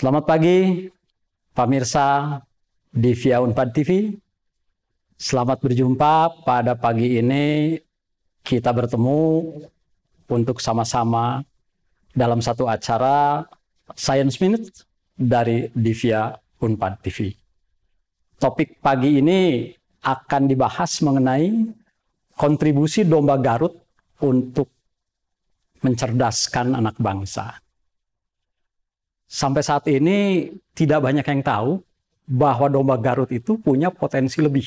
Selamat pagi, pemirsa di Via Unpad TV. Selamat berjumpa pada pagi ini. Kita bertemu untuk sama-sama dalam satu acara Science Minute dari Via Unpad TV. Topik pagi ini akan dibahas mengenai kontribusi domba Garut untuk mencerdaskan anak bangsa sampai saat ini tidak banyak yang tahu bahwa domba Garut itu punya potensi lebih.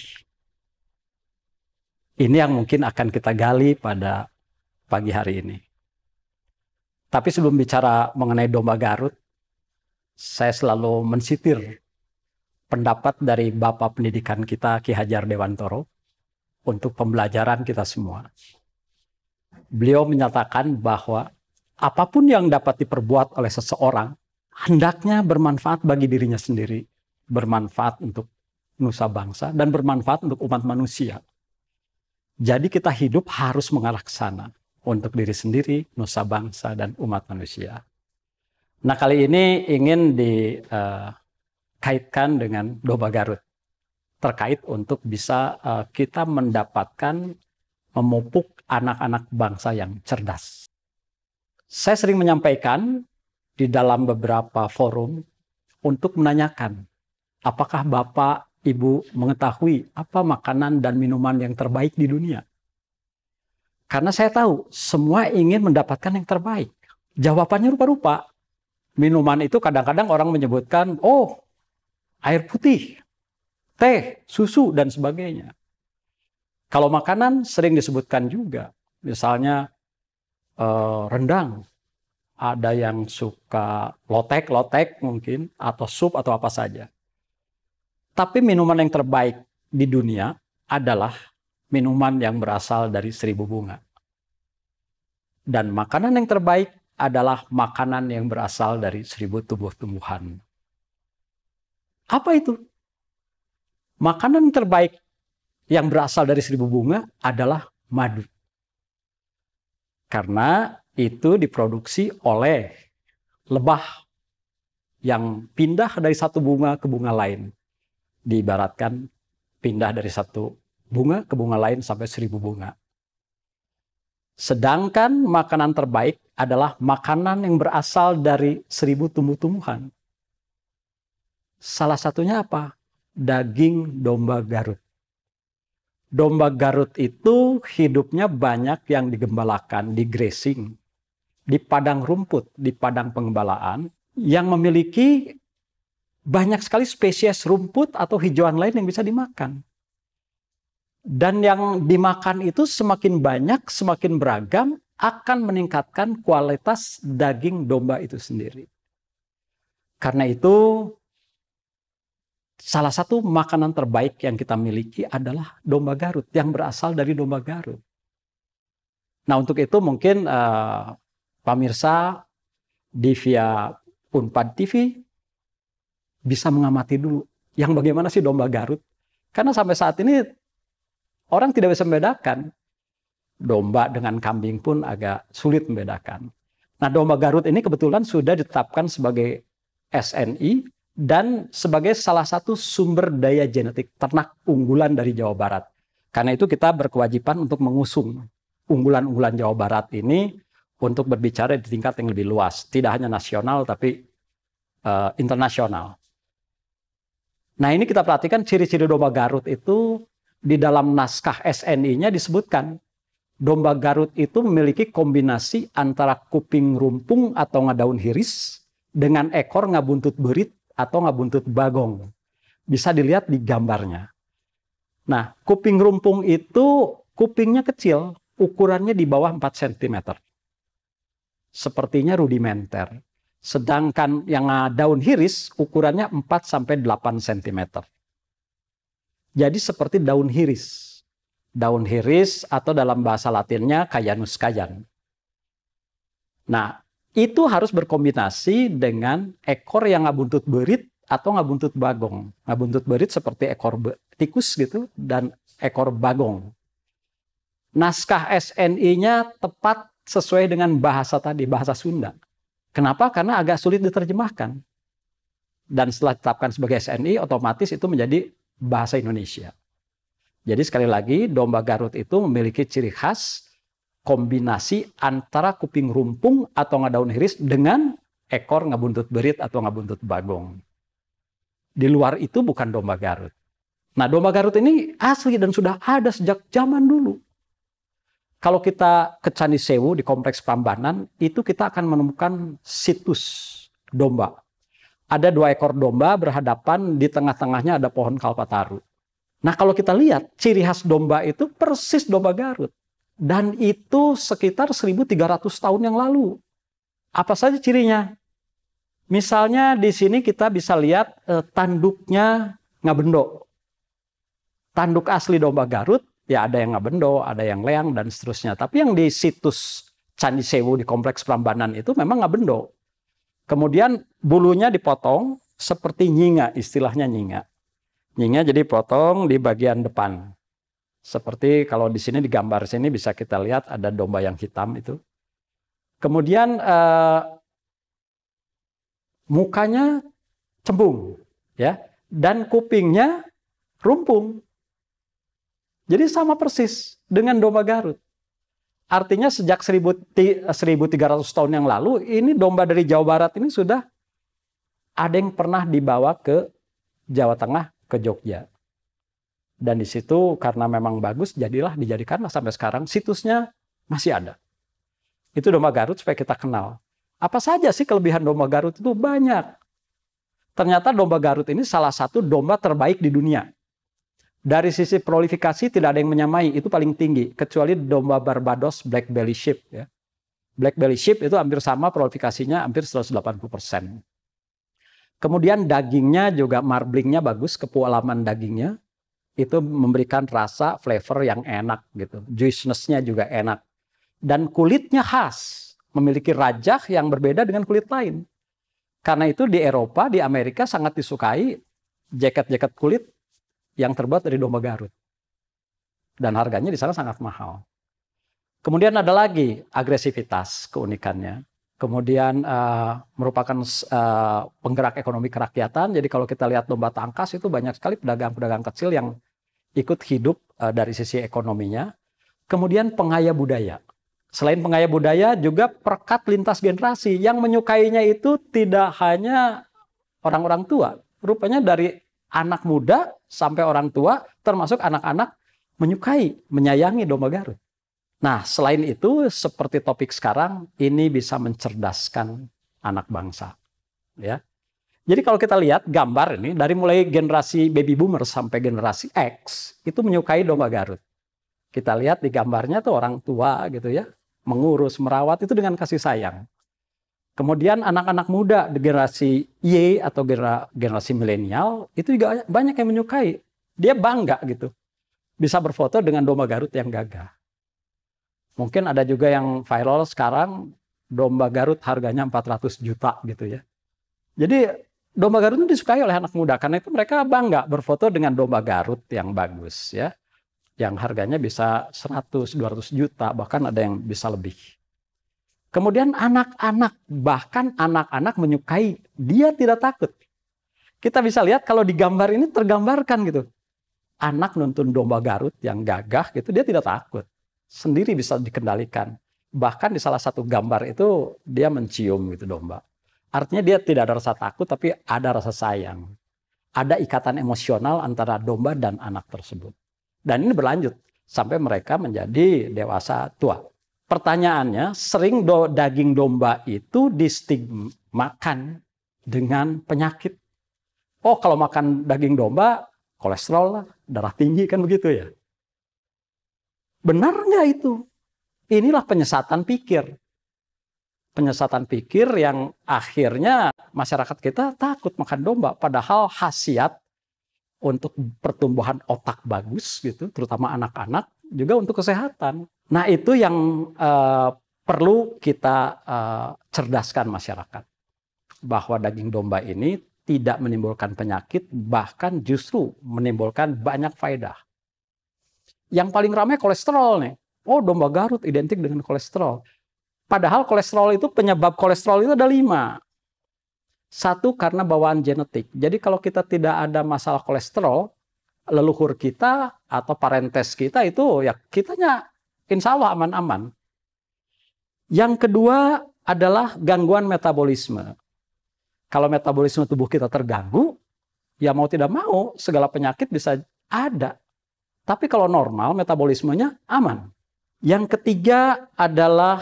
Ini yang mungkin akan kita gali pada pagi hari ini. Tapi sebelum bicara mengenai domba Garut, saya selalu mensitir pendapat dari Bapak Pendidikan kita Ki Hajar Dewantoro untuk pembelajaran kita semua. Beliau menyatakan bahwa apapun yang dapat diperbuat oleh seseorang hendaknya bermanfaat bagi dirinya sendiri, bermanfaat untuk nusa bangsa dan bermanfaat untuk umat manusia. Jadi kita hidup harus mengarah ke sana untuk diri sendiri, nusa bangsa dan umat manusia. Nah, kali ini ingin dikaitkan eh, dengan Doba Garut terkait untuk bisa eh, kita mendapatkan memupuk anak-anak bangsa yang cerdas. Saya sering menyampaikan di dalam beberapa forum untuk menanyakan apakah Bapak Ibu mengetahui apa makanan dan minuman yang terbaik di dunia. Karena saya tahu semua ingin mendapatkan yang terbaik. Jawabannya rupa-rupa. Minuman itu kadang-kadang orang menyebutkan, oh air putih, teh, susu, dan sebagainya. Kalau makanan sering disebutkan juga. Misalnya eh, rendang, ada yang suka lotek-lotek mungkin, atau sup atau apa saja. Tapi minuman yang terbaik di dunia adalah minuman yang berasal dari seribu bunga. Dan makanan yang terbaik adalah makanan yang berasal dari seribu tumbuh-tumbuhan. Apa itu? Makanan yang terbaik yang berasal dari seribu bunga adalah madu. Karena itu diproduksi oleh lebah yang pindah dari satu bunga ke bunga lain. Diibaratkan pindah dari satu bunga ke bunga lain sampai seribu bunga. Sedangkan makanan terbaik adalah makanan yang berasal dari seribu tumbuh-tumbuhan. Salah satunya apa? Daging domba Garut. Domba Garut itu hidupnya banyak yang digembalakan, di grazing di padang rumput, di padang pengembalaan hmm. yang memiliki banyak sekali spesies rumput atau hijauan lain yang bisa dimakan. Dan yang dimakan itu semakin banyak, semakin beragam, akan meningkatkan kualitas daging domba itu sendiri. Karena itu, salah satu makanan terbaik yang kita miliki adalah domba Garut, yang berasal dari domba Garut. Nah, untuk itu mungkin uh, Pemirsa di via Unpad TV bisa mengamati dulu yang bagaimana sih domba Garut. Karena sampai saat ini orang tidak bisa membedakan domba dengan kambing pun agak sulit membedakan. Nah, domba Garut ini kebetulan sudah ditetapkan sebagai SNI dan sebagai salah satu sumber daya genetik ternak unggulan dari Jawa Barat. Karena itu kita berkewajiban untuk mengusung unggulan-unggulan Jawa Barat ini untuk berbicara di tingkat yang lebih luas, tidak hanya nasional tapi uh, internasional. Nah ini kita perhatikan ciri-ciri domba Garut itu di dalam naskah SNI-nya disebutkan domba Garut itu memiliki kombinasi antara kuping rumpung atau ngadaun hiris dengan ekor ngabuntut berit atau ngabuntut bagong. Bisa dilihat di gambarnya. Nah, kuping rumpung itu kupingnya kecil, ukurannya di bawah 4 cm sepertinya rudimenter. Sedangkan yang daun hiris ukurannya 4 sampai 8 cm. Jadi seperti daun hiris. Daun hiris atau dalam bahasa latinnya kayanus kayan. Nah, itu harus berkombinasi dengan ekor yang ngabuntut berit atau ngabuntut bagong. Ngabuntut berit seperti ekor tikus gitu dan ekor bagong. Naskah SNI-nya tepat sesuai dengan bahasa tadi, bahasa Sunda. Kenapa? Karena agak sulit diterjemahkan. Dan setelah ditetapkan sebagai SNI, otomatis itu menjadi bahasa Indonesia. Jadi sekali lagi, domba Garut itu memiliki ciri khas kombinasi antara kuping rumpung atau ngadaun hiris dengan ekor ngabuntut berit atau ngabuntut bagong. Di luar itu bukan domba Garut. Nah domba Garut ini asli dan sudah ada sejak zaman dulu. Kalau kita ke Candi Sewu di Kompleks Prambanan, itu kita akan menemukan situs domba. Ada dua ekor domba berhadapan, di tengah-tengahnya ada pohon kalpataru. Nah kalau kita lihat, ciri khas domba itu persis domba Garut. Dan itu sekitar 1300 tahun yang lalu. Apa saja cirinya? Misalnya di sini kita bisa lihat eh, tanduknya ngabendo. Tanduk asli domba Garut ya ada yang Ngabendo, ada yang Leang dan seterusnya. Tapi yang di situs Candi Sewu di Kompleks Prambanan itu memang Ngabendo. Kemudian bulunya dipotong seperti nyinga, istilahnya nyinga. Nyinga jadi potong di bagian depan. Seperti kalau di sini di gambar sini bisa kita lihat ada domba yang hitam itu. Kemudian eh, mukanya cembung ya dan kupingnya rumpung. Jadi sama persis dengan domba Garut. Artinya sejak 1300 tahun yang lalu, ini domba dari Jawa Barat ini sudah ada yang pernah dibawa ke Jawa Tengah, ke Jogja. Dan di situ karena memang bagus, jadilah dijadikanlah sampai sekarang. Situsnya masih ada. Itu domba Garut supaya kita kenal. Apa saja sih kelebihan domba Garut itu? Banyak. Ternyata domba Garut ini salah satu domba terbaik di dunia. Dari sisi prolifikasi tidak ada yang menyamai, itu paling tinggi kecuali domba Barbados Black Belly Sheep ya. Black Belly Sheep itu hampir sama prolifikasinya hampir 180%. Kemudian dagingnya juga marblingnya bagus, kepualaman dagingnya itu memberikan rasa flavor yang enak gitu. Juicinessnya juga enak. Dan kulitnya khas, memiliki rajah yang berbeda dengan kulit lain. Karena itu di Eropa, di Amerika sangat disukai jaket-jaket kulit yang terbuat dari domba Garut. Dan harganya di sana sangat mahal. Kemudian ada lagi agresivitas keunikannya. Kemudian uh, merupakan uh, penggerak ekonomi kerakyatan. Jadi kalau kita lihat domba tangkas itu banyak sekali pedagang-pedagang kecil yang ikut hidup uh, dari sisi ekonominya. Kemudian pengaya budaya. Selain pengaya budaya juga perkat lintas generasi yang menyukainya itu tidak hanya orang-orang tua. Rupanya dari anak muda sampai orang tua, termasuk anak-anak menyukai, menyayangi domba Garut. Nah, selain itu, seperti topik sekarang, ini bisa mencerdaskan anak bangsa. Ya, jadi kalau kita lihat gambar ini dari mulai generasi baby boomer sampai generasi X itu menyukai domba Garut. Kita lihat di gambarnya tuh orang tua gitu ya, mengurus, merawat itu dengan kasih sayang. Kemudian anak-anak muda generasi Y atau generasi milenial itu juga banyak yang menyukai. Dia bangga gitu. Bisa berfoto dengan domba Garut yang gagah. Mungkin ada juga yang viral sekarang domba Garut harganya 400 juta gitu ya. Jadi domba Garut itu disukai oleh anak muda karena itu mereka bangga berfoto dengan domba Garut yang bagus ya. Yang harganya bisa 100, 200 juta, bahkan ada yang bisa lebih. Kemudian anak-anak, bahkan anak-anak menyukai dia tidak takut. Kita bisa lihat kalau di gambar ini tergambarkan gitu. Anak nuntun domba Garut yang gagah gitu, dia tidak takut. Sendiri bisa dikendalikan. Bahkan di salah satu gambar itu dia mencium gitu domba. Artinya dia tidak ada rasa takut tapi ada rasa sayang. Ada ikatan emosional antara domba dan anak tersebut. Dan ini berlanjut sampai mereka menjadi dewasa tua pertanyaannya, sering do daging domba itu distigmakan dengan penyakit. Oh, kalau makan daging domba, kolesterol lah, darah tinggi kan begitu ya. Benar nggak itu? Inilah penyesatan pikir. Penyesatan pikir yang akhirnya masyarakat kita takut makan domba. Padahal khasiat untuk pertumbuhan otak bagus gitu, terutama anak-anak, juga untuk kesehatan. Nah, itu yang uh, perlu kita uh, cerdaskan masyarakat bahwa daging domba ini tidak menimbulkan penyakit, bahkan justru menimbulkan banyak faedah. Yang paling ramai kolesterol nih. Oh, domba Garut identik dengan kolesterol. Padahal kolesterol itu penyebab kolesterol itu ada lima. Satu karena bawaan genetik. Jadi kalau kita tidak ada masalah kolesterol, leluhur kita atau parentes kita itu ya kitanya insya Allah aman-aman. Yang kedua adalah gangguan metabolisme. Kalau metabolisme tubuh kita terganggu, ya mau tidak mau segala penyakit bisa ada. Tapi kalau normal metabolismenya aman. Yang ketiga adalah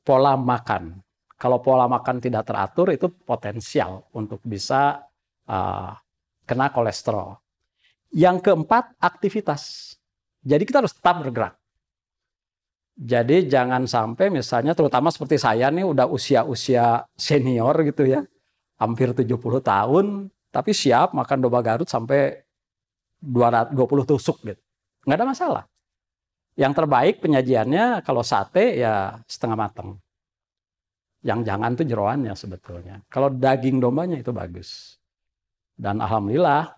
pola makan. Kalau pola makan tidak teratur itu potensial untuk bisa uh, kena kolesterol. Yang keempat aktivitas. Jadi kita harus tetap bergerak. Jadi jangan sampai misalnya terutama seperti saya nih udah usia-usia senior gitu ya. Hampir 70 tahun tapi siap makan domba Garut sampai 220 tusuk gitu. Nggak ada masalah. Yang terbaik penyajiannya kalau sate ya setengah matang. Yang jangan tuh jeroannya sebetulnya. Kalau daging dombanya itu bagus. Dan alhamdulillah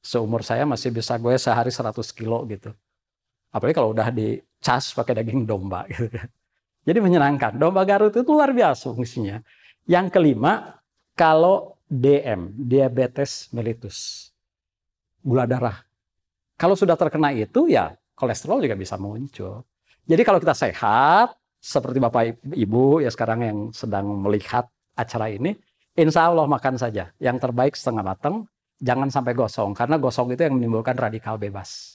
seumur saya masih bisa gue sehari 100 kilo gitu. Apalagi kalau udah dicas pakai daging domba gitu. Jadi menyenangkan. Domba Garut itu luar biasa fungsinya. Yang kelima, kalau DM, diabetes melitus, gula darah. Kalau sudah terkena itu ya kolesterol juga bisa muncul. Jadi kalau kita sehat, seperti Bapak Ibu ya sekarang yang sedang melihat acara ini, insya Allah makan saja. Yang terbaik setengah matang, jangan sampai gosong. Karena gosong itu yang menimbulkan radikal bebas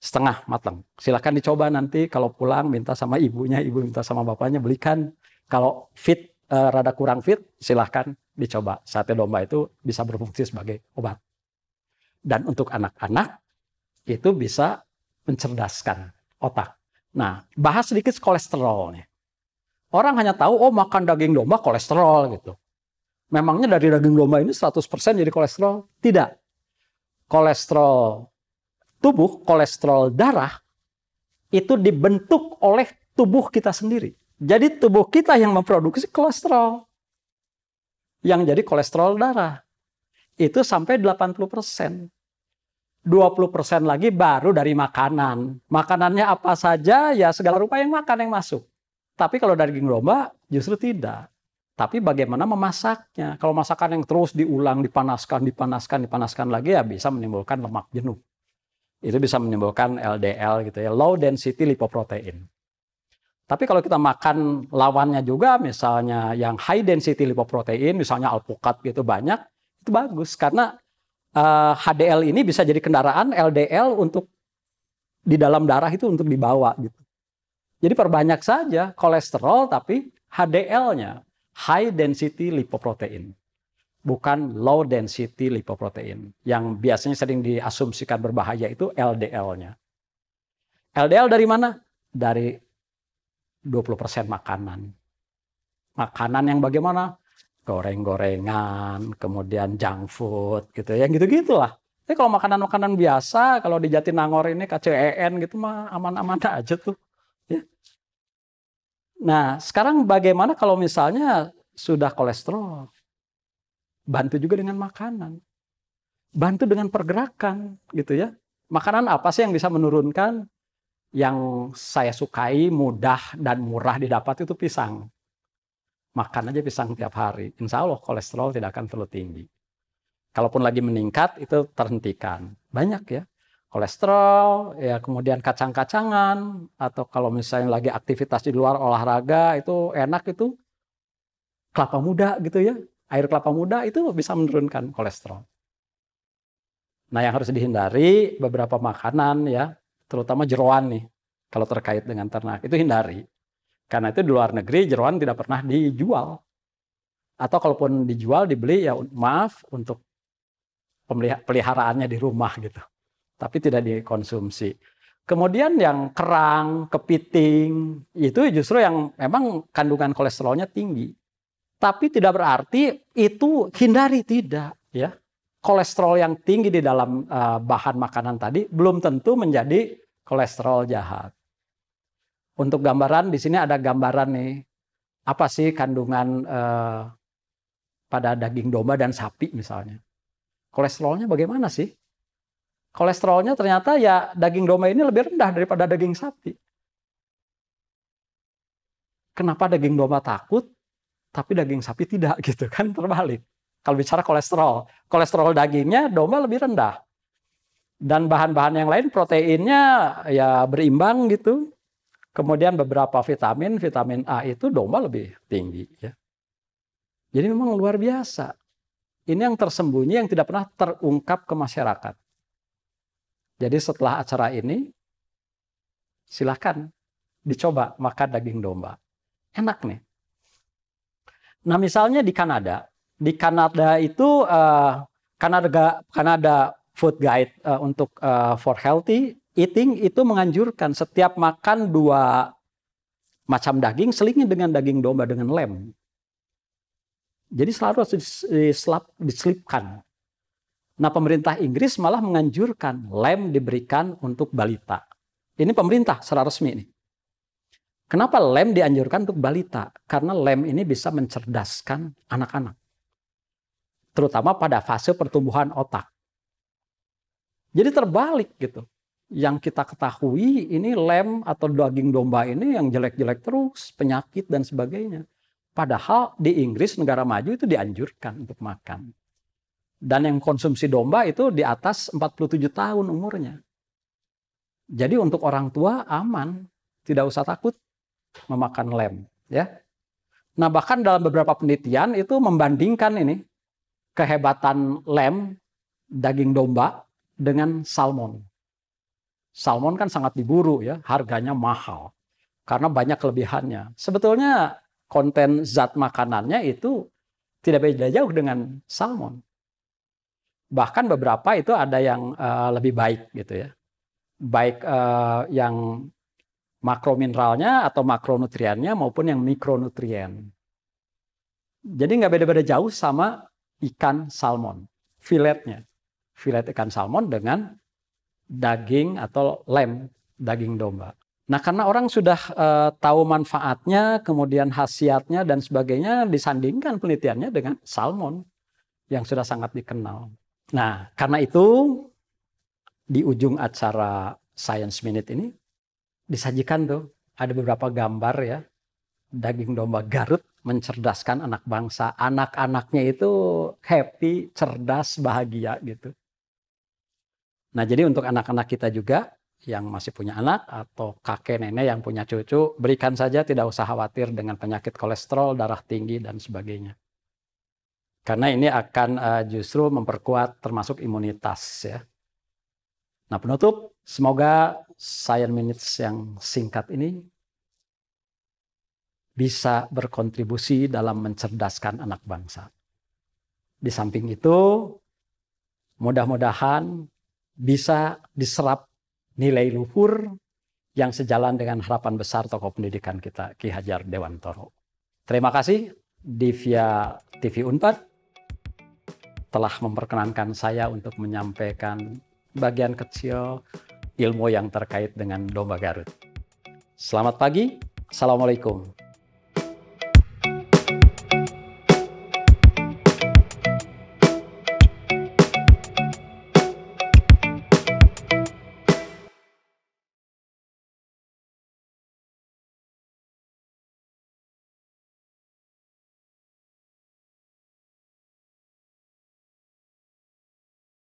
setengah matang. Silahkan dicoba nanti kalau pulang minta sama ibunya, ibu minta sama bapaknya belikan. Kalau fit e, rada kurang fit, silahkan dicoba. Sate domba itu bisa berfungsi sebagai obat. Dan untuk anak-anak itu bisa mencerdaskan otak. Nah, bahas sedikit kolesterolnya. Orang hanya tahu, oh makan daging domba kolesterol gitu. Memangnya dari daging domba ini 100% jadi kolesterol? Tidak. Kolesterol tubuh, kolesterol darah itu dibentuk oleh tubuh kita sendiri. Jadi tubuh kita yang memproduksi kolesterol. Yang jadi kolesterol darah. Itu sampai 80%. 20% lagi baru dari makanan. Makanannya apa saja ya segala rupa yang makan yang masuk. Tapi kalau daging domba justru tidak. Tapi bagaimana memasaknya? Kalau masakan yang terus diulang, dipanaskan, dipanaskan, dipanaskan lagi ya bisa menimbulkan lemak jenuh itu bisa menyebabkan LDL gitu ya, low density lipoprotein. Tapi kalau kita makan lawannya juga, misalnya yang high density lipoprotein, misalnya alpukat gitu banyak, itu bagus karena uh, eh, HDL ini bisa jadi kendaraan LDL untuk di dalam darah itu untuk dibawa gitu. Jadi perbanyak saja kolesterol tapi HDL-nya high density lipoprotein bukan low density lipoprotein yang biasanya sering diasumsikan berbahaya itu LDL-nya. LDL dari mana? Dari 20% makanan. Makanan yang bagaimana? Goreng-gorengan, kemudian junk food gitu ya, gitu-gitulah. Tapi kalau makanan-makanan biasa, kalau di Jatinangor ini KCEN gitu mah aman-aman aja tuh. Ya. Nah, sekarang bagaimana kalau misalnya sudah kolesterol? Bantu juga dengan makanan. Bantu dengan pergerakan gitu ya. Makanan apa sih yang bisa menurunkan? Yang saya sukai, mudah dan murah didapat itu pisang. Makan aja pisang tiap hari. Insya Allah kolesterol tidak akan terlalu tinggi. Kalaupun lagi meningkat itu terhentikan. Banyak ya kolesterol, ya kemudian kacang-kacangan atau kalau misalnya lagi aktivitas di luar olahraga itu enak itu kelapa muda gitu ya air kelapa muda itu bisa menurunkan kolesterol. Nah, yang harus dihindari beberapa makanan ya, terutama jeroan nih. Kalau terkait dengan ternak itu hindari. Karena itu di luar negeri jeroan tidak pernah dijual. Atau kalaupun dijual dibeli ya maaf untuk peliharaannya di rumah gitu. Tapi tidak dikonsumsi. Kemudian yang kerang, kepiting, itu justru yang memang kandungan kolesterolnya tinggi. Tapi tidak berarti itu hindari tidak ya. Kolesterol yang tinggi di dalam uh, bahan makanan tadi belum tentu menjadi kolesterol jahat. Untuk gambaran di sini ada gambaran nih apa sih kandungan uh, pada daging domba dan sapi misalnya. Kolesterolnya bagaimana sih? Kolesterolnya ternyata ya daging domba ini lebih rendah daripada daging sapi. Kenapa daging domba takut? tapi daging sapi tidak gitu kan terbalik. Kalau bicara kolesterol, kolesterol dagingnya domba lebih rendah. Dan bahan-bahan yang lain proteinnya ya berimbang gitu. Kemudian beberapa vitamin, vitamin A itu domba lebih tinggi ya. Jadi memang luar biasa. Ini yang tersembunyi yang tidak pernah terungkap ke masyarakat. Jadi setelah acara ini silahkan dicoba makan daging domba. Enak nih. Nah, misalnya di Kanada, di Kanada itu uh, Kanada Kanada Food Guide uh, untuk uh, for healthy eating itu menganjurkan setiap makan dua macam daging selingi dengan daging domba dengan lem. Jadi selalu harus diselap, diselipkan. Nah pemerintah Inggris malah menganjurkan lem diberikan untuk balita. Ini pemerintah secara resmi nih. Kenapa lem dianjurkan untuk balita? Karena lem ini bisa mencerdaskan anak-anak. Terutama pada fase pertumbuhan otak. Jadi terbalik gitu. Yang kita ketahui ini lem atau daging domba ini yang jelek-jelek terus, penyakit dan sebagainya. Padahal di Inggris negara maju itu dianjurkan untuk makan. Dan yang konsumsi domba itu di atas 47 tahun umurnya. Jadi untuk orang tua aman, tidak usah takut memakan lem, ya. Nah, bahkan dalam beberapa penelitian itu membandingkan ini kehebatan lem daging domba dengan salmon. Salmon kan sangat diburu ya, harganya mahal karena banyak kelebihannya. Sebetulnya konten zat makanannya itu tidak beda jauh dengan salmon. Bahkan beberapa itu ada yang uh, lebih baik gitu ya. Baik uh, yang makromineralnya atau makronutriennya maupun yang mikronutrien. Jadi nggak beda-beda jauh sama ikan salmon, filetnya. Filet ikan salmon dengan daging atau lem, daging domba. Nah, karena orang sudah uh, tahu manfaatnya, kemudian khasiatnya dan sebagainya, disandingkan penelitiannya dengan salmon yang sudah sangat dikenal. Nah, karena itu di ujung acara Science Minute ini, disajikan tuh ada beberapa gambar ya daging domba Garut mencerdaskan anak bangsa. Anak-anaknya itu happy, cerdas, bahagia gitu. Nah, jadi untuk anak-anak kita juga yang masih punya anak atau kakek nenek yang punya cucu, berikan saja tidak usah khawatir dengan penyakit kolesterol, darah tinggi dan sebagainya. Karena ini akan eh, justru memperkuat termasuk imunitas ya. Nah penutup, semoga Science Minutes yang singkat ini bisa berkontribusi dalam mencerdaskan anak bangsa. Di samping itu, mudah-mudahan bisa diserap nilai luhur yang sejalan dengan harapan besar tokoh pendidikan kita, Ki Hajar Dewantoro. Terima kasih Divya TV Unpad telah memperkenankan saya untuk menyampaikan bagian kecil ilmu yang terkait dengan domba Garut. Selamat pagi, Assalamualaikum.